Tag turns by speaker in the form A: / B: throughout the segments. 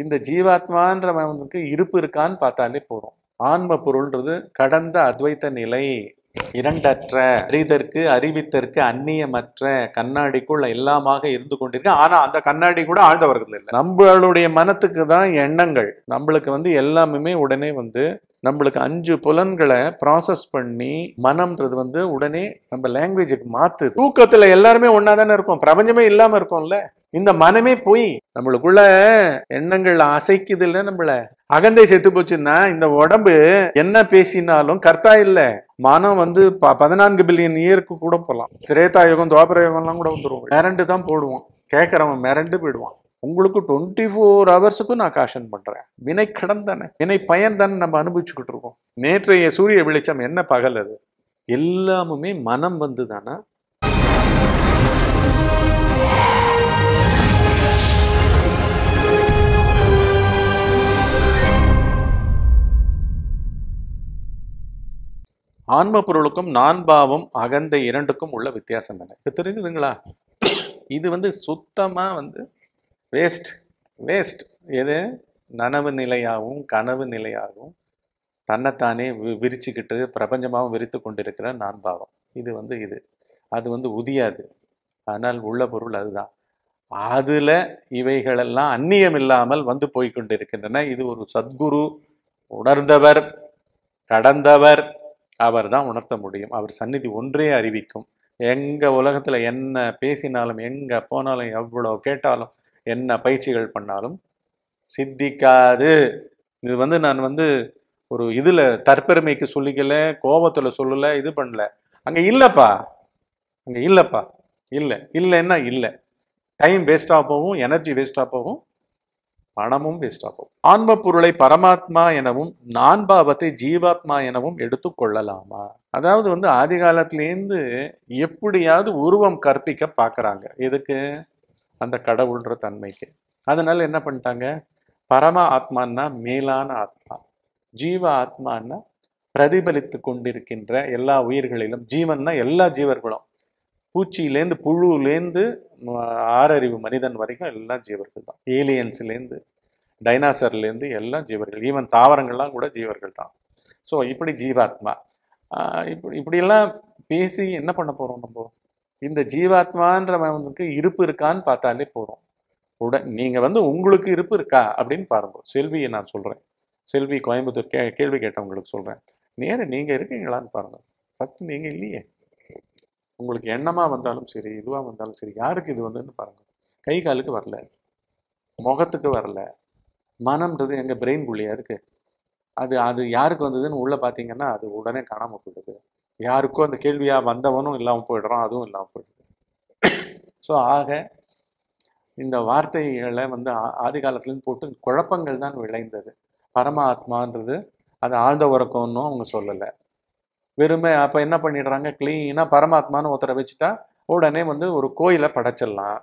A: இந்த ஜீவாத்மான்ற வந்து இருப்பு இருக்கான்னு பார்த்தாலே போகிறோம் ஆன்ம பொருள்ன்றது கடந்த அத்வைத்த நிலை இரண்டற்ற அறிதற்கு அறிவித்தற்கு அந்நியமற்ற கண்ணாடிக்குள்ள எல்லாமாக இருந்து கொண்டிருக்கு ஆனா அந்த கண்ணாடி கூட ஆழ்ந்தவர்கள் இல்லை நம்மளுடைய மனத்துக்கு தான் எண்ணங்கள் நம்மளுக்கு வந்து எல்லாமே உடனே வந்து நம்மளுக்கு அஞ்சு புலன்களை ப்ராசஸ் பண்ணி மனம்ன்றது வந்து உடனே நம்ம லாங்குவேஜுக்கு மாத்துது தூக்கத்துல எல்லாருமே ஒன்னா தானே இருக்கும் பிரபஞ்சமே இல்லாம இருக்கும்ல இந்த மனமே போய் நம்மளுக்குள்ள எண்ணங்கள் அசைக்குது இல்லை நம்மள அகந்தை செத்து போச்சுன்னா இந்த உடம்பு என்ன பேசினாலும் கர்த்தா இல்லை மனம் வந்து ப பதினான்கு பில்லியன் இயருக்கு கூட போகலாம் திரேதா யோகம் துவாபர யுகம்லாம் கூட வந்துருவோம் மிரண்டு தான் போடுவோம் கேட்குறவன் மிரண்டு போயிடுவான் உங்களுக்கு டுவெண்ட்டி ஃபோர் ஹவர்ஸுக்கும் நான் காஷன் பண்ணுறேன் வினை கடன் தானே வினை பயன் தானே நம்ம அனுபவிச்சுக்கிட்டு இருக்கோம் நேற்றைய சூரிய வெளிச்சம் என்ன பகல் அது எல்லாமுமே மனம் வந்து தானே ஆன்ம பொருளுக்கும் நான்பாவும் அகந்த இரண்டுக்கும் உள்ள வித்தியாசம் என்ன இப்போ தெரிஞ்சுதுங்களா இது வந்து சுத்தமாக வந்து வேஸ்ட் வேஸ்ட் எது நனவு நிலையாகவும் கனவு நிலையாகவும் தன்னைத்தானே விரிச்சுக்கிட்டு பிரபஞ்சமாகவும் விரித்து கொண்டிருக்கிற நான்பாவம் இது வந்து இது அது வந்து உதியாது ஆனால் உள்ள பொருள் அதுதான் அதில் இவைகளெல்லாம் அந்நியம் இல்லாமல் வந்து போய்கொண்டிருக்கின்றன இது ஒரு சத்குரு உணர்ந்தவர் கடந்தவர் அவர் தான் உணர்த்த முடியும் அவர் சந்நிதி ஒன்றே அறிவிக்கும் எங்கள் உலகத்தில் என்ன பேசினாலும் எங்கே போனாலும் எவ்வளோ கேட்டாலும் என்ன பயிற்சிகள் பண்ணாலும் சித்திக்காது இது வந்து நான் வந்து ஒரு இதில் தற்பெருமைக்கு சொல்லிக்கல கோபத்தில் சொல்லலை இது பண்ணல அங்கே இல்லைப்பா அங்கே இல்லைப்பா இல்லை இல்லைன்னா இல்லை டைம் வேஸ்ட்டாக போகும் எனர்ஜி வேஸ்ட்டாக போகும் பணமும் வேஸ்ட் ஆகும் ஆன்ம பொருளை பரமாத்மா எனவும் நான் பாவத்தை ஜீவாத்மா எனவும் எடுத்துக்கொள்ளலாமா அதாவது வந்து ஆதி காலத்திலேருந்து எப்படியாவது உருவம் கற்பிக்க பார்க்குறாங்க எதுக்கு அந்த கடவுள்ன்ற தன்மைக்கு அதனால என்ன பண்ணிட்டாங்க பரம ஆத்மான்னா மேலான ஆத்மா ஜீவ ஆத்மான்னா பிரதிபலித்து கொண்டிருக்கின்ற எல்லா உயிர்களிலும் ஜீவன்னா எல்லா ஜீவர்களும் பூச்சியிலேருந்து புழுலேருந்து ஆறறிவு மனிதன் வரைக்கும் எல்லாம் ஜீவர்கள் தான் ஏலியன்ஸ்லேருந்து டைனாசர்லேருந்து எல்லாம் ஜீவர்கள் ஈவன் தாவரங்கள்லாம் கூட ஜீவர்கள் தான் ஸோ இப்படி ஜீவாத்மா இப்படி இப்படியெல்லாம் பேசி என்ன பண்ண போகிறோம் நம்ம இந்த ஜீவாத்மான்றவனுக்கு இருப்பு இருக்கான்னு பார்த்தாலே போகிறோம் உட நீங்கள் வந்து உங்களுக்கு இருப்பு இருக்கா அப்படின்னு பாருங்கள் செல்வியை நான் சொல்கிறேன் செல்வி கோயம்புத்தூர் கே கேள்வி கேட்டவங்களுக்கு சொல்கிறேன் நேரம் நீங்கள் இருக்கீங்களான்னு பாருங்கள் ஃபஸ்ட்டு நீங்கள் இல்லையே உங்களுக்கு எண்ணமாக வந்தாலும் சரி இதுவாக வந்தாலும் சரி யாருக்கு இது வந்துன்னு பாருங்கள் கை காலுக்கு வரல முகத்துக்கு வரல மனம்ன்றது எங்கள் குள்ளியாக இருக்குது அது அது யாருக்கு வந்ததுன்னு உள்ளே பார்த்தீங்கன்னா அது உடனே காணாமல் போயிடுது யாருக்கும் அந்த கேள்வியாக வந்தவனும் இல்லாமல் போயிடுறோம் அதுவும் இல்லாமல் போயிடுது ஸோ ஆக இந்த வார்த்தைகளை வந்து ஆதி காலத்துலேருந்து போட்டு குழப்பங்கள் தான் விளைந்தது பரமாத்மான்றது அது ஆழ்ந்த உறக்கம்னு அவங்க சொல்லலை வெறுமை அப்போ என்ன பண்ணிடுறாங்க க்ளீனாக பரமாத்மான்னு ஒருத்தரை வச்சுட்டா உடனே வந்து ஒரு கோயிலை படைச்சிடலாம்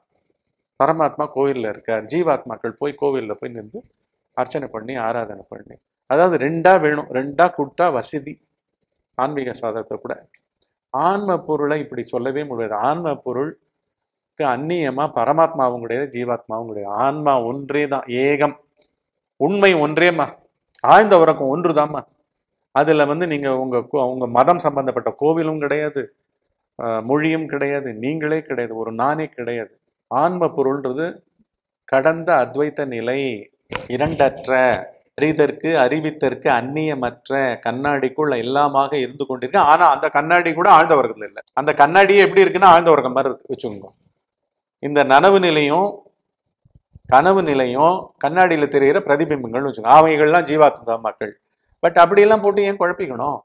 A: பரமாத்மா கோயிலில் இருக்கார் ஜீவாத்மாக்கள் போய் கோவிலில் போய் நின்று அர்ச்சனை பண்ணி ஆராதனை பண்ணி அதாவது ரெண்டாக வேணும் ரெண்டாக கொடுத்தா வசதி ஆன்மீக சாதத்தை கூட ஆன்ம பொருளை இப்படி சொல்லவே முடியாது ஆன்ம பொருள் அந்நியமாக பரமாத்மாவும் கிடையாது ஜீவாத்மாவும் கிடையாது ஆன்மா ஒன்றே தான் ஏகம் உண்மை ஒன்றேம்மா ஆழ்ந்த உறக்கம் ஒன்று அதில் வந்து நீங்கள் உங்கள் உங்கள் மதம் சம்பந்தப்பட்ட கோவிலும் கிடையாது மொழியும் கிடையாது நீங்களே கிடையாது ஒரு நானே கிடையாது ஆன்ம பொருள்ன்றது கடந்த அத்வைத்த நிலை இரண்டற்ற அறிதற்கு அறிவித்தற்கு அந்நியமற்ற கண்ணாடிக்குள்ள எல்லாமாக இருந்து கொண்டிருக்கு ஆனால் அந்த கண்ணாடி கூட ஆழ்ந்த வர்க்கத்தில் இல்லை அந்த கண்ணாடியே எப்படி இருக்குன்னா ஆழ்ந்த வர்க்கம் மாதிரி இருக்கு வச்சுக்கோங்க இந்த நனவு நிலையும் கனவு நிலையும் கண்ணாடியில் தெரிகிற பிரதிபிம்பங்கள்னு வச்சுக்கோங்க அவைகள்லாம் ஜீவாத்மா மக்கள் பட் அப்படியெல்லாம் போட்டு ஏன் குழப்பிக்கணும்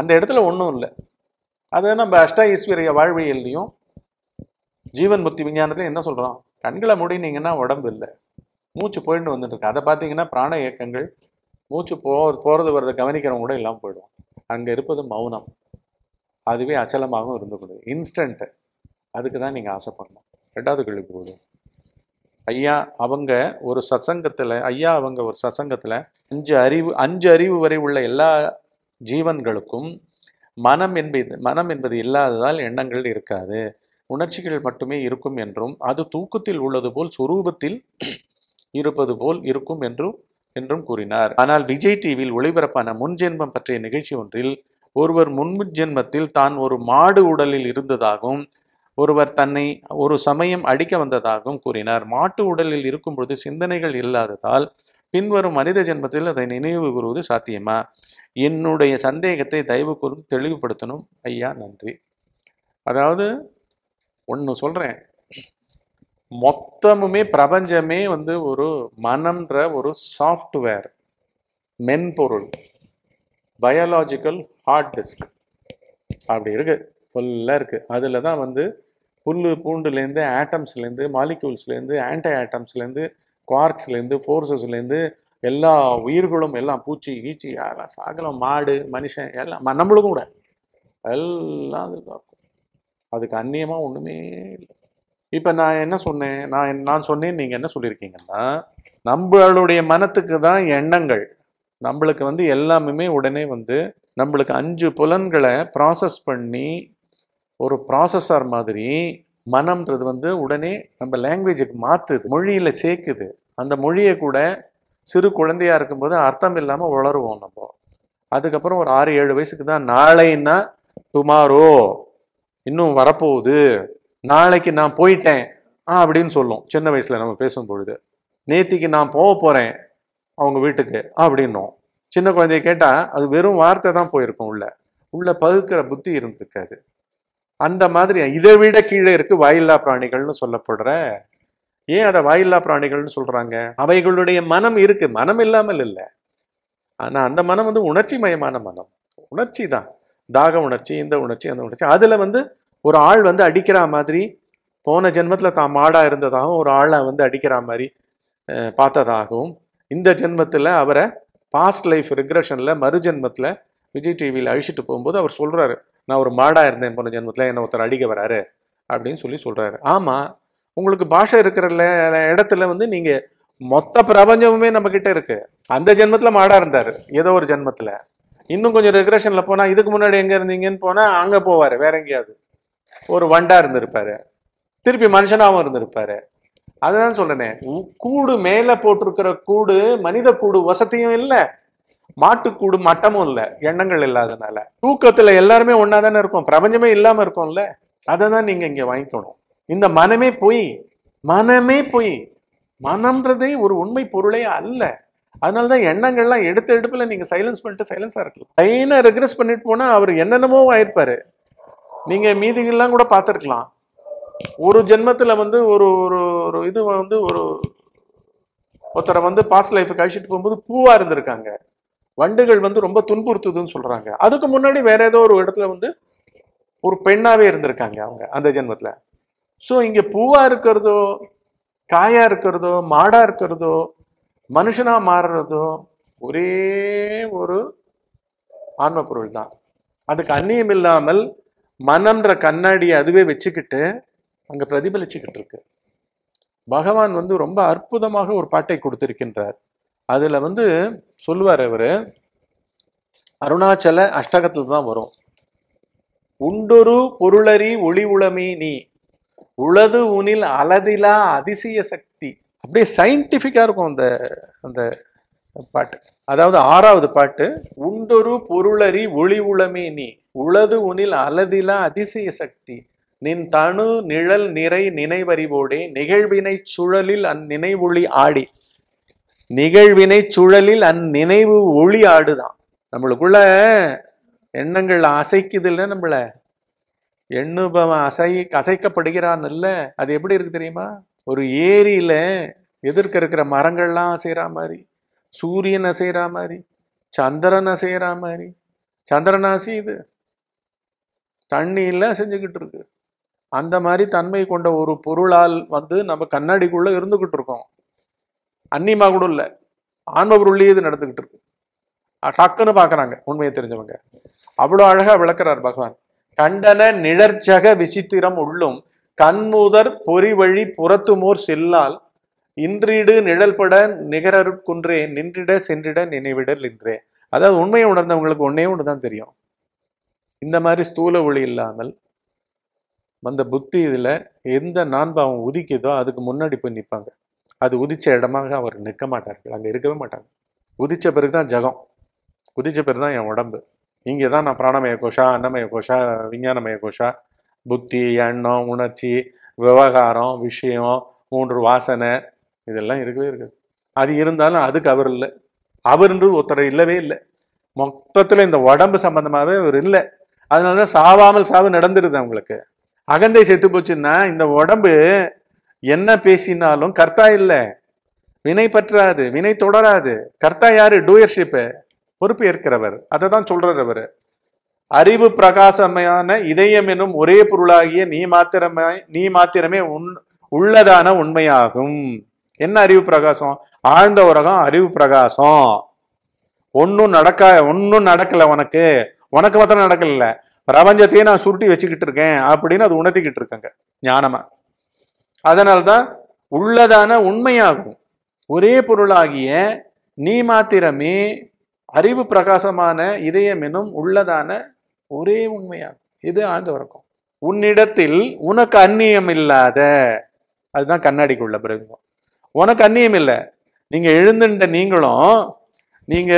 A: அந்த இடத்துல ஒன்றும் இல்லை அது நம்ம அஷ்ட ஈஸ்வரிய வாழ்வியல்லையும் ஜீவன் முக்தி விஞ்ஞானத்துலையும் என்ன சொல்கிறோம் கண்களை முடினீங்கன்னா உடம்பு இல்லை மூச்சு போயிட்டு வந்துட்டுருக்கு அதை பார்த்தீங்கன்னா பிராண இயக்கங்கள் மூச்சு போ போகிறது வர்றதை கவனிக்கிறவங்க கூட இல்லாமல் போயிடும் அங்கே இருப்பது மௌனம் அதுவே அச்சலமாகவும் இருந்துக்கணும் இன்ஸ்டண்ட்டு அதுக்கு தான் நீங்கள் ஆசைப்படணும் ரெண்டாவது கேள்வி போதும் ஐயா அவங்க ஒரு சசங்கத்தில் ஐயா அவங்க ஒரு சசங்கத்தில் அஞ்சு அறிவு அஞ்சு அறிவு வரை உள்ள எல்லா ஜீவன்களுக்கும் மனம் என்பது மனம் என்பது இல்லாததால் எண்ணங்கள் இருக்காது உணர்ச்சிகள் மட்டுமே இருக்கும் என்றும் அது தூக்கத்தில் உள்ளது போல் சுரூபத்தில் இருப்பது போல் இருக்கும் என்றும் என்றும் கூறினார் ஆனால் விஜய் டிவியில் ஒளிபரப்பான முன்ஜென்மம் பற்றிய நிகழ்ச்சி ஒன்றில் ஒருவர் முன்ஜென்மத்தில் தான் ஒரு மாடு உடலில் இருந்ததாகவும் ஒருவர் தன்னை ஒரு சமயம் அடிக்க வந்ததாகவும் கூறினார் மாட்டு உடலில் இருக்கும் பொழுது சிந்தனைகள் இல்லாததால் பின்வரும் மனித ஜென்மத்தில் அதை நினைவு கூறுவது சாத்தியமா என்னுடைய சந்தேகத்தை தயவு கூர்ந்து தெளிவுபடுத்தணும் ஐயா நன்றி அதாவது ஒன்று சொல்கிறேன் மொத்தமுமே பிரபஞ்சமே வந்து ஒரு மனம்ன்ற ஒரு சாஃப்ட்வேர் மென்பொருள் பயாலாஜிக்கல் ஹார்ட் டிஸ்க் அப்படி இருக்குது ஃபுல்லாக இருக்குது அதில் தான் வந்து புல் பூண்டுலேருந்து ஆட்டம்ஸ்லேருந்து மாலிக்யூல்ஸ்லேருந்து ஆன்டி ஆட்டம்ஸ்லேருந்து குவார்க்ஸ்லேருந்து ஃபோர்ஸஸ்லேருந்து எல்லா உயிர்களும் எல்லாம் பூச்சி கீச்சி எல்லாம் சாகலம் மாடு மனுஷன் எல்லாம் நம்மளுக்கும் கூட எல்லாம் அதுக்கு இருக்கும் அதுக்கு அந்நியமாக ஒன்றுமே இல்லை இப்போ நான் என்ன சொன்னேன் நான் நான் சொன்னேன் நீங்கள் என்ன சொல்லியிருக்கீங்கன்னா நம்மளுடைய மனத்துக்கு தான் எண்ணங்கள் நம்மளுக்கு வந்து எல்லாமே உடனே வந்து நம்மளுக்கு அஞ்சு புலன்களை ப்ராசஸ் பண்ணி ஒரு ப்ராசஸர் மாதிரி மனம்ன்றது வந்து உடனே நம்ம லாங்குவேஜுக்கு மாற்றுது மொழியில் சேர்க்குது அந்த மொழியை கூட சிறு குழந்தையாக இருக்கும்போது அர்த்தம் இல்லாமல் உளருவோம் நம்ம அதுக்கப்புறம் ஒரு ஆறு ஏழு வயசுக்கு தான் நாளைன்னா டுமாரோ இன்னும் வரப்போகுது நாளைக்கு நான் போயிட்டேன் ஆ அப்படின்னு சொல்லும் சின்ன வயசில் நம்ம பேசும் பொழுது நேத்திக்கு நான் போக போகிறேன் அவங்க வீட்டுக்கு அப்படின்னும் சின்ன குழந்தைய கேட்டால் அது வெறும் வார்த்தை தான் போயிருக்கும் உள்ள உள்ள பகுக்கிற புத்தி இருந்திருக்காது அந்த மாதிரி இதை விட கீழே இருக்கு வாயில்லா பிராணிகள்னு சொல்லப்படுற ஏன் அதை வாயில்லா பிராணிகள்னு சொல்றாங்க அவைகளுடைய மனம் இருக்கு மனம் இல்லாமல் இல்லை ஆனா அந்த மனம் வந்து உணர்ச்சி மயமான மனம் உணர்ச்சி தான் தாக உணர்ச்சி இந்த உணர்ச்சி அந்த உணர்ச்சி அதுல வந்து ஒரு ஆள் வந்து அடிக்கிற மாதிரி போன ஜென்மத்தில் தான் மாடாக இருந்ததாகவும் ஒரு ஆளை வந்து அடிக்கிற மாதிரி பார்த்ததாகவும் இந்த ஜென்மத்தில் அவரை பாஸ்ட் லைஃப் ரிக்ரெஷனில் மறு ஜென்மத்தில் விஜய் டிவியில் அழிச்சிட்டு போகும்போது அவர் சொல்கிறாரு நான் ஒரு மாடாக இருந்தேன் போன ஜென்மத்தில் என்னை ஒருத்தர் அடிக்க வராரு அப்படின்னு சொல்லி சொல்கிறாரு ஆமாம் உங்களுக்கு பாஷை இருக்கிற இடத்துல வந்து நீங்கள் மொத்த பிரபஞ்சமுமே நம்மக்கிட்ட இருக்குது அந்த ஜென்மத்தில் மாடாக இருந்தார் ஏதோ ஒரு ஜென்மத்தில் இன்னும் கொஞ்சம் ரெக்ரேஷனில் போனால் இதுக்கு முன்னாடி எங்கே இருந்தீங்கன்னு போனால் அங்கே போவார் வேற எங்கேயாவது ஒரு வண்டாக இருந்திருப்பார் திருப்பி மனுஷனாகவும் இருந்திருப்பார் அதுதான் சொல்றேனே கூடு மேலே போட்டிருக்கிற கூடு மனித கூடு வசதியும் இல்லை மாட்டுக்கூடு மட்டமும் இல்லை எண்ணங்கள் இல்லாதனால தூக்கத்துல எல்லாருமே ஒன்னா தானே இருக்கும் பிரபஞ்சமே இல்லாம இருக்கும்ல அதை தான் நீங்க இங்க வாங்கிக்கணும் இந்த மனமே பொய் மனமே பொய் மனம்ன்றதே ஒரு உண்மை பொருளே அல்ல அதனாலதான் தான் எண்ணங்கள்லாம் எடுத்த எடுப்புல நீங்கள் சைலன்ஸ் பண்ணிட்டு சைலன்ஸாக இருக்கலாம் லைனாக ரெக்ரெஸ் பண்ணிட்டு போனால் அவர் என்னென்னமோ ஆயிருப்பாரு நீங்கள் மீதிகள்லாம் கூட பார்த்துருக்கலாம் ஒரு ஜென்மத்தில் வந்து ஒரு ஒரு ஒரு இது வந்து ஒரு ஒருத்தரை வந்து பாஸ்ட் லைஃப் அழிச்சிட்டு போகும்போது பூவாக இருந்திருக்காங்க வண்டுகள் வந்து ரொம்ப துன்புறுத்துதுன்னு சொல்றாங்க அதுக்கு முன்னாடி வேற ஏதோ ஒரு இடத்துல வந்து ஒரு பெண்ணாவே இருந்திருக்காங்க அவங்க அந்த ஜென்மத்துல ஸோ இங்க பூவா இருக்கிறதோ காயா இருக்கிறதோ மாடா இருக்கிறதோ மனுஷனா மாறுறதோ ஒரே ஒரு ஆன்ம பொருள் தான் அதுக்கு அந்நியம் இல்லாமல் மனம்ன்ற கண்ணாடியை அதுவே வச்சுக்கிட்டு அங்கே பிரதிபலிச்சுக்கிட்டு இருக்கு பகவான் வந்து ரொம்ப அற்புதமாக ஒரு பாட்டை கொடுத்திருக்கின்றார் அதில் வந்து சொல்லுவார் அவர் அருணாச்சல அஷ்டகத்தில் தான் வரும் உண்டொரு பொருளறி ஒளி உளமே நீ உளது உனில் அலதிலா அதிசய சக்தி அப்படியே சயின்டிஃபிக்காக இருக்கும் அந்த அந்த பாட்டு அதாவது ஆறாவது பாட்டு உண்டொரு பொருளறி ஒளி உளமே நீ உளது உனில் அலதிலா அதிசய சக்தி நின் தனு நிழல் நிறை நினைவறிவோடே நிகழ்வினை சுழலில் அந் அந்நினைவொளி ஆடி நிகழ்வினை சுழலில் அந்நினைவு ஒளி ஆடுதான் நம்மளுக்குள்ள எண்ணங்கள் அசைக்குது இல்லை நம்மள எண்ணுபவன் அசை அசைக்கப்படுகிறான் இல்லை அது எப்படி இருக்கு தெரியுமா ஒரு ஏரியில் எதிர்க்க இருக்கிற மரங்கள்லாம் அசைகிற மாதிரி சூரியன் அசைகிற மாதிரி சந்திரன் அசைகிற மாதிரி சந்திரன் அசையுது தண்ணியில் செஞ்சுக்கிட்டு இருக்கு அந்த மாதிரி தன்மை கொண்ட ஒரு பொருளால் வந்து நம்ம கண்ணாடிக்குள்ளே இருந்துக்கிட்டு இருக்கோம் அந்நியமாக கூட இல்லை ஆன்மவர் உள்ளே இது நடந்துக்கிட்டு இருக்கு டக்குன்னு பார்க்குறாங்க உண்மையை தெரிஞ்சவங்க அவ்வளோ அழகாக விளக்குறார் பகவான் கண்டன நிழற்சக விசித்திரம் உள்ளும் பொறி வழி புறத்துமோர் செல்லால் இன்றிடு நிழல்பட நிகரற்குன்றே நின்றிட சென்றிட நினைவிடல் நின்றே அதாவது உண்மையை உணர்ந்தவங்களுக்கு ஒன்றே ஒன்று தான் தெரியும் இந்த மாதிரி ஸ்தூல ஒளி இல்லாமல் அந்த புத்தி இதில் எந்த நான்பாவம் உதிக்குதோ அதுக்கு முன்னாடி போய் நிற்பாங்க அது உதிச்ச இடமாக அவர் நிற்க மாட்டார்கள் அங்கே இருக்கவே மாட்டாங்க உதிச்ச பிறகு தான் ஜகம் உதிச்ச பிறகு தான் என் உடம்பு இங்கே தான் நான் பிராணமய கோஷா அன்னமய கோஷா விஞ்ஞானமய கோஷா புத்தி எண்ணம் உணர்ச்சி விவகாரம் விஷயம் மூன்று வாசனை இதெல்லாம் இருக்கவே இருக்குது அது இருந்தாலும் அதுக்கு அவர் இல்லை அவர்ன்றது ஒருத்தர் இல்லவே இல்லை மொத்தத்தில் இந்த உடம்பு சம்மந்தமாகவே அவர் இல்லை அதனால தான் சாவாமல் சாவு நடந்துருது அவங்களுக்கு அகந்தை செத்து போச்சுன்னா இந்த உடம்பு என்ன பேசினாலும் கர்த்தா இல்லை வினை பற்றாது வினை தொடராது கர்த்தா யாரு டூயர்ஷிப்பு பொறுப்பு ஏற்கிறவர் அதை தான் சொல்றார் அவர் அறிவு பிரகாசமையான இதயம் என்னும் ஒரே பொருளாகிய நீ மாத்திரமே நீ மாத்திரமே உன் உள்ளதான உண்மையாகும் என்ன அறிவு பிரகாசம் ஆழ்ந்த உலகம் அறிவு பிரகாசம் ஒன்றும் நடக்க ஒன்றும் நடக்கல உனக்கு உனக்கு மாத்திரம் நடக்கல பிரபஞ்சத்தையே நான் சுருட்டி வச்சுக்கிட்டு இருக்கேன் அப்படின்னு அது உணர்த்திக்கிட்டு இருக்கேங்க ஞானமா அதனால்தான் உள்ளதான உண்மையாகும் ஒரே பொருளாகிய நீ மாத்திரமே அறிவு பிரகாசமான இதயம் எனும் உள்ளதான ஒரே உண்மையாகும் இது ஆழ்ந்த வர்க்கம் உன்னிடத்தில் உனக்கு அந்நியம் இல்லாத அதுதான் உள்ள பிறகு உனக்கு அந்நியம் இல்லை நீங்க எழுந்துட்ட நீங்களும் நீங்க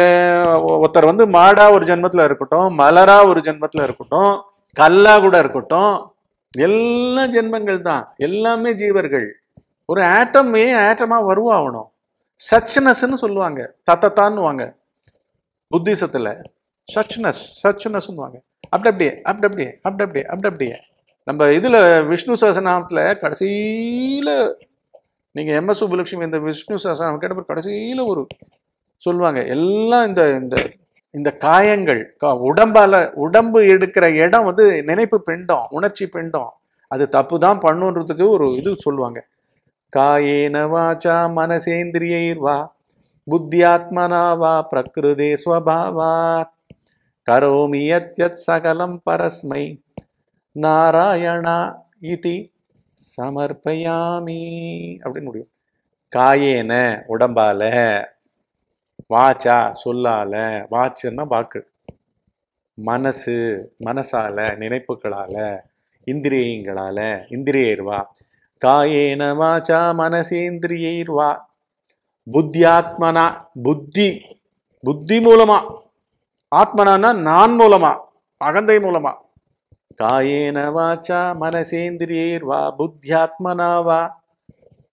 A: ஒருத்தர் வந்து மாடா ஒரு ஜென்மத்துல இருக்கட்டும் மலரா ஒரு ஜென்மத்துல இருக்கட்டும் கல்லா கூட இருக்கட்டும் எல்லா ஜென்மங்கள் தான் எல்லாமே ஜீவர்கள் ஒரு ஆட்டமே ஆட்டமாக வருவாகணும் சச்னஸ்ன்னு சொல்லுவாங்க தத்தத்தான்னுவாங்க புத்திசத்தில் சச்னஸ் சச்சுனஸ்ன்னு வாங்க அப்படி அப்படியே அப்படி அப்படியே அப்படி அப்படியே அப்படி அப்படியே நம்ம இதில் விஷ்ணு சகசநாமத்தில் கடைசியில் நீங்கள் எம்எஸ் சுப்புலட்சுமி இந்த விஷ்ணு சகசநாமம் கேட்டப்போ கடைசியில் ஒரு சொல்லுவாங்க எல்லாம் இந்த இந்த இந்த காயங்கள் உடம்பால உடம்பு எடுக்கிற இடம் வந்து நினைப்பு பெண்டம் உணர்ச்சி பெண்டம் அது தப்பு தான் பண்ணுன்றதுக்கு ஒரு இது சொல்லுவாங்க காயேன வாச்சா மனசேந்திரியைர் வா புத்தியாத்மனா வா பிரகிருதே ஸ்வபாவா கரோமியத் யத் சகலம் பரஸ்மை நாராயணா இதி சமர்ப்பயாமி அப்படின்னு முடியும் காயேன உடம்பால வாச்சா சொல்லால வாச்சுன்னா வாக்கு மனசு மனசால நினைப்புகளால இந்திரியங்களால இந்திரியர்வா காயேன வாச்சா மனசேந்திரியர்வா புத்தியாத்மனா புத்தி புத்தி மூலமா ஆத்மனானா நான் மூலமா அகந்தை மூலமா காயேன வாச்சா மனசேந்திரியர்வா புத்தியாத்மனாவா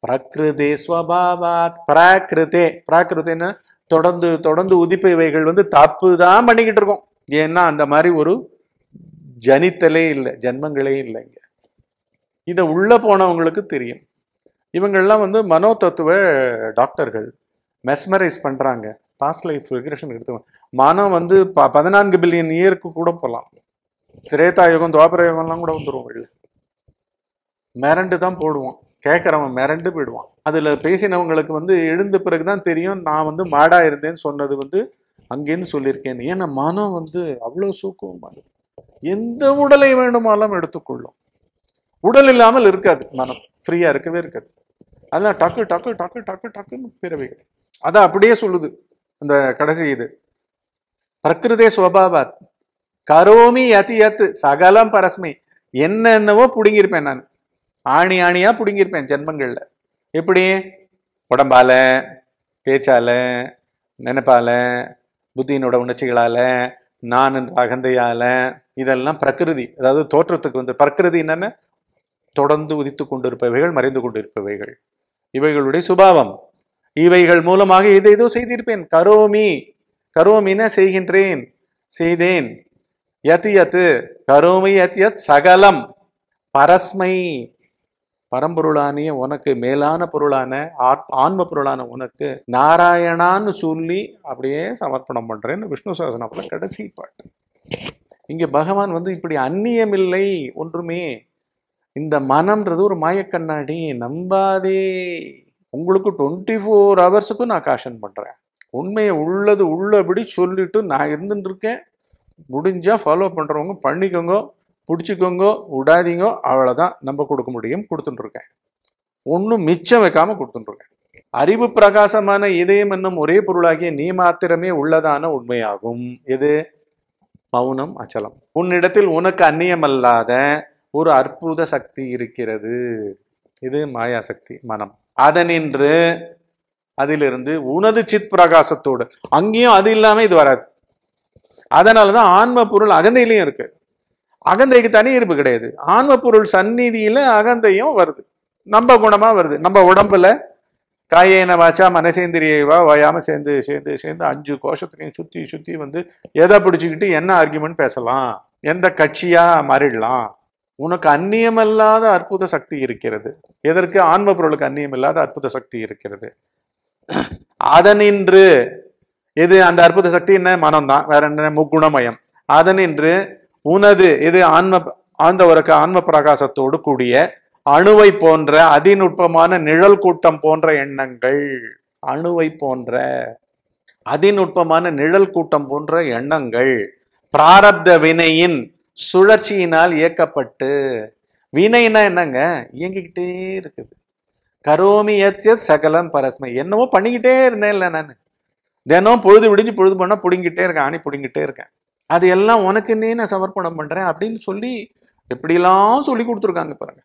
A: பிரகிருதே ஸ்வபாவாத் பிராகிருதே பிராகிருதேன்னா தொடர்ந்து தொடர்ந்து உதிப்பு இவைகள் வந்து தப்பு தான் பண்ணிக்கிட்டு இருக்கோம் ஏன்னா அந்த மாதிரி ஒரு ஜனித்தலே இல்லை ஜென்மங்களே இல்லைங்க இதை உள்ளே போனவங்களுக்கு தெரியும் இவங்கள்லாம் வந்து மனோ தத்துவ டாக்டர்கள் மெஸ்மரைஸ் பண்ணுறாங்க பாஸ்ட் லைஃப் ரிக்ரெஷன் எடுத்துவாங்க மனம் வந்து ப பதினான்கு பில்லியன் இயருக்கு கூட போகலாம் திரேதா யுகம் துவாபர யோகம்லாம் கூட வந்துடுவோம் இல்லை மிரண்டு தான் போடுவோம் கேட்குறவன் மிரண்டு போயிடுவான் அதில் பேசினவங்களுக்கு வந்து எழுந்த பிறகு தான் தெரியும் நான் வந்து மாடா இருந்தேன்னு சொன்னது வந்து அங்கேருந்து சொல்லியிருக்கேன் ஏன்னா மனம் வந்து அவ்வளோ சூக்குவமாகுது எந்த உடலை வேண்டுமானாலும் எடுத்துக்கொள்ளும் உடல் இல்லாமல் இருக்காது மனம் ஃப்ரீயாக இருக்கவே இருக்காது அதான் டக்கு டக்கு டக்கு டக்கு டக்குன்னு பிறவைகள் அதை அப்படியே சொல்லுது அந்த கடைசி இது பிரகிருதே சுவபாவாத் கரோமி அதி அத்து சகலம் பரஸ்மை என்னென்னவோ பிடுங்கியிருப்பேன் நான் ஆணி ஆணியாக பிடுங்கியிருப்பேன் ஜென்மங்களில் எப்படி உடம்பால பேச்சால நினைப்பால புத்தியினோட உணர்ச்சிகளால் நான் அகந்தையால் இதெல்லாம் பிரகிருதி அதாவது தோற்றத்துக்கு வந்து பிரகிருதி என்னென்ன தொடர்ந்து உதித்து கொண்டிருப்பவைகள் மறைந்து கொண்டிருப்பவைகள் இவைகளுடைய சுபாவம் இவைகள் மூலமாக இதை ஏதோ செய்திருப்பேன் கரோமி கரோமின செய்கின்றேன் செய்தேன் யத் யத்து கரோமி யத் யத் சகலம் பரஸ்மை பரம்பொருளானிய உனக்கு மேலான பொருளான ஆன்ம பொருளான உனக்கு நாராயணான்னு சொல்லி அப்படியே சமர்ப்பணம் பண்றேன்னு விஷ்ணு சாசனப்புல கடைசி பாட்டு இங்க பகவான் வந்து இப்படி அந்நியமில்லை ஒன்றுமே இந்த மனம்ன்றது ஒரு மாயக்கண்ணாடி நம்பாதே உங்களுக்கு டுவெண்ட்டி ஃபோர் ஹவர்ஸுக்கும் நான் காஷன் பண்ணுறேன் உண்மையை உள்ளது உள்ளபடி சொல்லிட்டு நான் இருந்துட்டு இருக்கேன் முடிஞ்சால் ஃபாலோ பண்ணுறவங்க பண்ணிக்கோங்க விடாதீங்கோ அவளை அவ்வளோதான் நம்ம கொடுக்க முடியும் கொடுத்துட்டுருக்கேன் ஒன்றும் மிச்சம் வைக்காமல் கொடுத்துட்டுருக்கேன் அறிவு பிரகாசமான இதயம் என்னும் ஒரே பொருளாகிய நீ மாத்திரமே உள்ளதான உண்மையாகும் எது மௌனம் அச்சலம் உன்னிடத்தில் உனக்கு அந்நியமல்லாத ஒரு அற்புத சக்தி இருக்கிறது இது மாயா சக்தி மனம் அதனின்று அதிலிருந்து உனது சித் பிரகாசத்தோடு அங்கேயும் அது இல்லாமல் இது வராது அதனால தான் ஆன்ம பொருள் அகந்தையிலையும் இருக்குது அகந்தைக்கு தனி இருப்பு கிடையாது ஆன்ம பொருள் சந்நிதியில அகந்தையும் வருது நம்ம குணமா வருது நம்ம உடம்புல காயேன வாச்சா மனசேந்திரியவா வாயாம சேர்ந்து சேர்ந்து சேர்ந்து அஞ்சு கோஷத்துக்கையும் சுத்தி சுத்தி வந்து எதை பிடிச்சிக்கிட்டு என்ன ஆர்கியூமெண்ட் பேசலாம் எந்த கட்சியா மாறிடலாம் உனக்கு அந்நியமில்லாத அற்புத சக்தி இருக்கிறது எதற்கு ஆன்ம பொருளுக்கு அந்நியமில்லாத அற்புத சக்தி இருக்கிறது அதனின்று எது அந்த அற்புத சக்தி என்ன மனம்தான் வேற என்ன முக்குணமயம் அதனின்று உனது இது ஆன்ம ஆழ்ந்த உறக்க ஆன்ம பிரகாசத்தோடு கூடிய அணுவை போன்ற அதிநுட்பமான நிழல் கூட்டம் போன்ற எண்ணங்கள் அணுவை போன்ற அதிநுட்பமான நிழல் கூட்டம் போன்ற எண்ணங்கள் பிராரப்த வினையின் சுழற்சியினால் இயக்கப்பட்டு வினைனா என்னங்க இயங்கிக்கிட்டே இருக்குது கரோமி ஏற்றிய சகலம் பரஸ்மை என்னவோ பண்ணிக்கிட்டே இருந்தேன் இல்லை நான் தினம் பொழுது விடிஞ்சு பொழுது பண்ணால் பிடுங்கிட்டே இருக்கேன் ஆணி பிடுங்கிட்டே இருக்கேன் அது எல்லாம் உனக்குன்னே நான் சமர்ப்பணம் பண்ணுறேன் அப்படின்னு சொல்லி எப்படிலாம் சொல்லி கொடுத்துருக்காங்க பாருங்க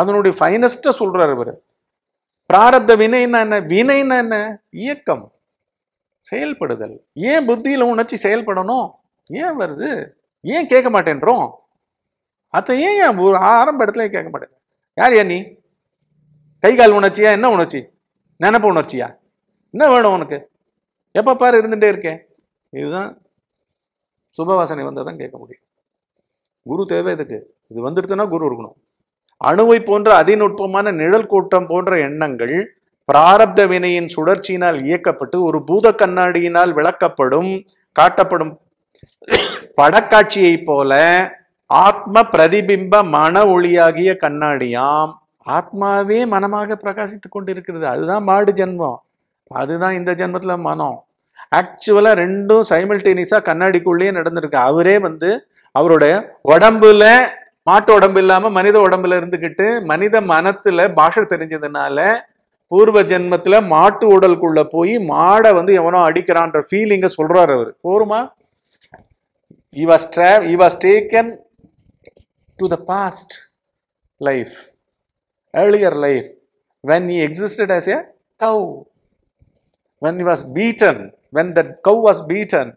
A: அதனுடைய ஃபைனஸ்ட்டாக சொல்கிறார் இவர் பிராரத்த வினைன்னா என்ன வினைன்னா என்ன இயக்கம் செயல்படுதல் ஏன் புத்தியில் உணர்ச்சி செயல்படணும் ஏன் வருது ஏன் கேட்க மாட்டேன்றோம் அதை ஏன் ஒரு ஆரம்ப இடத்துல கேட்க மாட்டேன் யார் யா நீ கை கால் உணர்ச்சியா என்ன உணர்ச்சி நினப்பு உணர்ச்சியா என்ன வேணும் உனக்கு எப்போ பாரு இருந்துகிட்டே இருக்கேன் இதுதான் சுபவாசனை வந்தால் தான் கேட்க முடியும் குரு தேவை இதுக்கு இது வந்துடுதுன்னா குரு இருக்கணும் அணுவை போன்ற அதிநுட்பமான நிழல் கூட்டம் போன்ற எண்ணங்கள் பிராரப்த வினையின் சுழற்சியினால் இயக்கப்பட்டு ஒரு பூத கண்ணாடியினால் விளக்கப்படும் காட்டப்படும் படக்காட்சியை போல ஆத்ம பிரதிபிம்ப மன ஒளியாகிய கண்ணாடியாம் ஆத்மாவே மனமாக பிரகாசித்து கொண்டிருக்கிறது அதுதான் மாடு ஜென்மம் அதுதான் இந்த ஜென்மத்தில் மனம் ஆக்சுவலாக ரெண்டும் சைமல்டேனியஸாக கண்ணாடிக்குள்ளேயே நடந்திருக்கு அவரே வந்து அவருடைய உடம்புல மாட்டு உடம்பு இல்லாமல் மனித உடம்புல இருந்துக்கிட்டு மனித மனத்தில் பாஷை தெரிஞ்சதுனால பூர்வ ஜென்மத்தில் மாட்டு உடலுக்குள்ளே போய் மாடை வந்து எவனோ அடிக்கிறான்ற ஃபீலிங்கை சொல்கிறார் அவர் போருமா he was draw he was taken to the past life earlier life when he existed as a cow when he was beaten when that cow was beaten,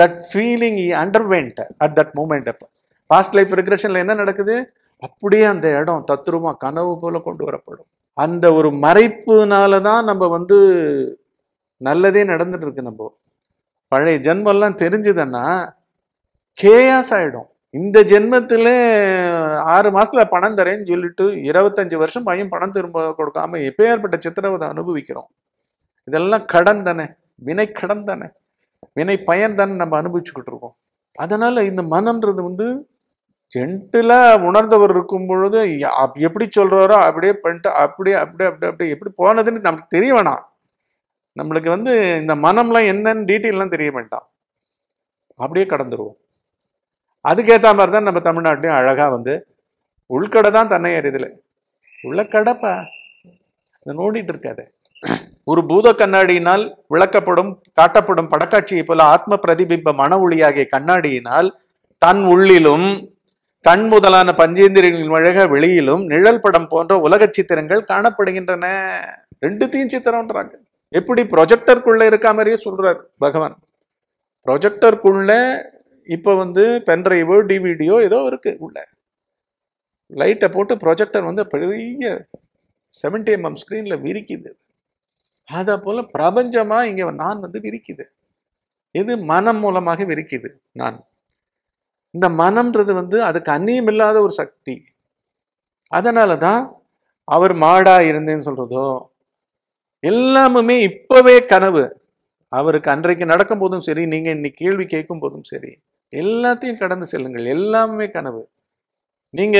A: that feeling he underwent at that moment. Past life ரிக்ரெஷனில் என்ன நடக்குது அப்படியே அந்த இடம் தத்ரூபமாக கனவு போல கொண்டு வரப்படும் அந்த ஒரு மறைப்புனால தான் நம்ம வந்து நல்லதே நடந்துட்டு இருக்கு நம்ம பழைய ஜென்மெல்லாம் தெரிஞ்சுதுன்னா கேயாஸ் ஆகிடும் இந்த ஜென்மத்தில் ஆறு மாதத்தில் பணம் தரேன்னு சொல்லிட்டு இருபத்தஞ்சி வருஷம் பையன் பணம் திரும்ப கொடுக்காம எப்பேற்பட்ட சித்திரவதை அனுபவிக்கிறோம் இதெல்லாம் கடன் தானே வினை கடன் தானே வினை பயன் தானே நம்ம அனுபவிச்சுக்கிட்டு இருக்கோம் அதனால இந்த மனன்றது வந்து ஜென்டிலாக உணர்ந்தவர் இருக்கும் பொழுது எப்படி சொல்கிறாரோ அப்படியே பண்ணிட்டு அப்படியே அப்படியே அப்படியே அப்படியே எப்படி போனதுன்னு நமக்கு தெரிய வேணாம் நம்மளுக்கு வந்து இந்த மனம்லாம் என்னன்னு டீட்டெயிலெலாம் தெரிய வேண்டாம் அப்படியே கடந்துருவோம் அதுக்கேற்ற மாதிரி தான் நம்ம தமிழ்நாட்டையும் அழகாக வந்து உள்கடை தான் தன்னை அறிதல் உள்ள கடப்பா அதை நோண்டிட்டு இருக்காது ஒரு பூத கண்ணாடியினால் விளக்கப்படும் காட்டப்படும் படக்காட்சியை போல ஆத்ம பிரதிபிம்ப மன ஒளியாகிய கண்ணாடியினால் தன் உள்ளிலும் கண் முதலான பஞ்சேந்திரங்களின் வழக வெளியிலும் நிழல் படம் போன்ற உலக சித்திரங்கள் காணப்படுகின்றன ரெண்டுத்தையும் சித்திரம்ன்றாங்க எப்படி ப்ரொஜெக்டருக்குள்ள இருக்க மாதிரியே சொல்றாரு பகவான் ப்ரொஜெக்டருக்குள்ள இப்போ வந்து பென்ட்ரைவோ டிவிடியோ ஏதோ இருக்கு உள்ள லைட்டை போட்டு ப்ரொஜெக்டர் வந்து பெரிய செவன்டி எம்எம் ஸ்க்ரீனில் விரிக்குது அதை போல பிரபஞ்சமா இங்க நான் வந்து விரிக்குது எது மனம் மூலமாக விரிக்குது நான் இந்த மனம்ன்றது வந்து அதுக்கு அந்நியம் இல்லாத ஒரு சக்தி அதனால தான் அவர் மாடா இருந்தேன்னு சொல்றதோ எல்லாமுமே இப்பவே கனவு அவருக்கு அன்றைக்கு நடக்கும் போதும் சரி நீங்க இன்னைக்கு கேள்வி கேட்கும் போதும் சரி எல்லாத்தையும் கடந்து செல்லுங்கள் எல்லாமே கனவு நீங்க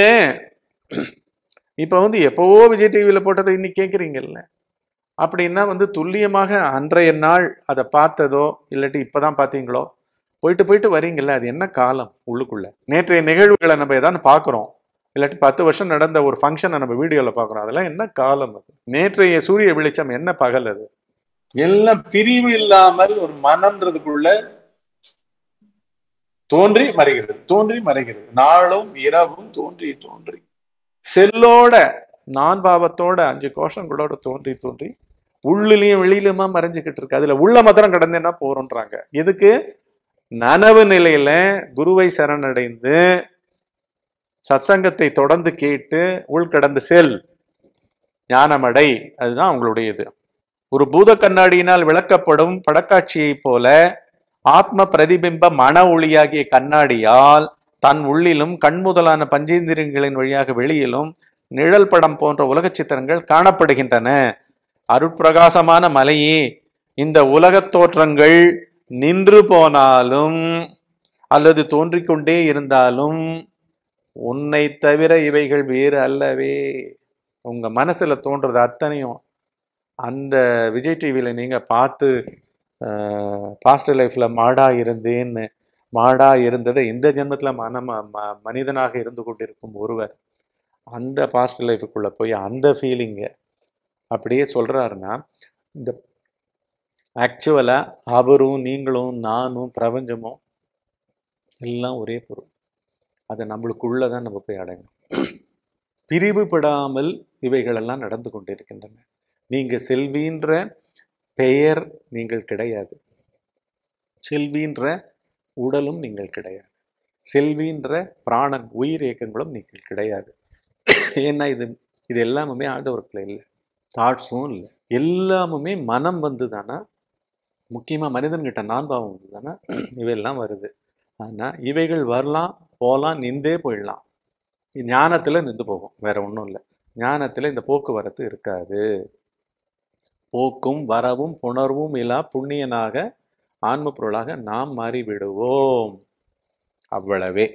A: இப்ப வந்து எப்பவோ விஜய் டிவியில் போட்டதை இன்னைக்கு கேட்குறீங்கல்ல அப்படின்னா வந்து துல்லியமாக அன்றைய நாள் அதை பார்த்ததோ இல்லாட்டி இப்போ தான் பார்த்தீங்களோ போயிட்டு போயிட்டு வரீங்கள அது என்ன காலம் உள்ளுக்குள்ளே நேற்றைய நிகழ்வுகளை நம்ம எதாவது பார்க்குறோம் இல்லாட்டி பத்து வருஷம் நடந்த ஒரு ஃபங்க்ஷனை நம்ம வீடியோவில் பார்க்குறோம் அதெல்லாம் என்ன காலம் அது நேற்றைய சூரிய வெளிச்சம் என்ன பகல் அது எல்லாம் பிரிவு இல்லாமல் ஒரு மனம்ன்றதுக்குள்ள தோன்றி மறைகிறது தோன்றி மறைகிறது நாளும் இரவும் தோன்றி தோன்றி செல்லோட நான் பாவத்தோட அஞ்சு கோஷங்களோட தோன்றி தோன்றி உள்ளிலையும் வெளியிலுமா மறைஞ்சுக்கிட்டு இருக்கு அதுல உள்ள மாத்திரம் கடந்தேன்னா போறோன்றாங்க எதுக்கு நனவு நிலையில குருவை சரணடைந்து சத்சங்கத்தை தொடர்ந்து கேட்டு உள்கடந்து செல் ஞானமடை அதுதான் அவங்களுடையது ஒரு பூத கண்ணாடியினால் விளக்கப்படும் படக்காட்சியைப் போல ஆத்ம பிரதிபிம்ப மன ஒளியாகிய கண்ணாடியால் தன் உள்ளிலும் கண் முதலான பஞ்சேந்திரியங்களின் வழியாக வெளியிலும் நிழல் படம் போன்ற உலக சித்திரங்கள் காணப்படுகின்றன அருட்பிரகாசமான மலையே இந்த உலகத் தோற்றங்கள் நின்று போனாலும் அல்லது தோன்றிக்கொண்டே இருந்தாலும் உன்னை தவிர இவைகள் வேறு அல்லவே உங்கள் மனசில் தோன்றது அத்தனையும் அந்த விஜய் டிவியில் நீங்கள் பார்த்து பாஸ்ட் லைஃப்பில் மாடாக இருந்தேன்னு மாடாக இருந்ததை இந்த ஜென்மத்தில் மனம மனிதனாக இருந்து கொண்டிருக்கும் ஒருவர் அந்த பாஸ்ட் லைஃபுக்குள்ளே போய் அந்த ஃபீலிங்கை அப்படியே சொல்கிறாருன்னா இந்த ஆக்சுவலாக அவரும் நீங்களும் நானும் பிரபஞ்சமும் எல்லாம் ஒரே பொருள் அதை நம்மளுக்குள்ளே தான் நம்ம போய் அடையணும் பிரிவுபடாமல் இவைகளெல்லாம் நடந்து கொண்டிருக்கின்றன நீங்கள் செல்வின்ற பெயர் நீங்கள் கிடையாது செல்வின்ற உடலும் நீங்கள் கிடையாது செல்வின்ற பிராணன் உயிர் இயக்கங்களும் நீங்கள் கிடையாது ஏன்னா இது இது எல்லாமே ஆழ்ந்தவரத்தில் இல்லை தாட்ஸும் இல்லை எல்லாமுமே மனம் வந்து தானா முக்கியமாக மனிதன்கிட்ட நான்பாவம் வந்து தானே இவையெல்லாம் வருது ஆனால் இவைகள் வரலாம் போகலாம் நின்றே போயிடலாம் ஞானத்தில் நின்று போகும் வேற ஒன்றும் இல்லை ஞானத்தில் இந்த போக்குவரத்து இருக்காது போக்கும் வரவும் புணர்வும் இல்லா புண்ணியனாக ஆன்ம பொருளாக நாம் மாறிவிடுவோம் அவ்வளவே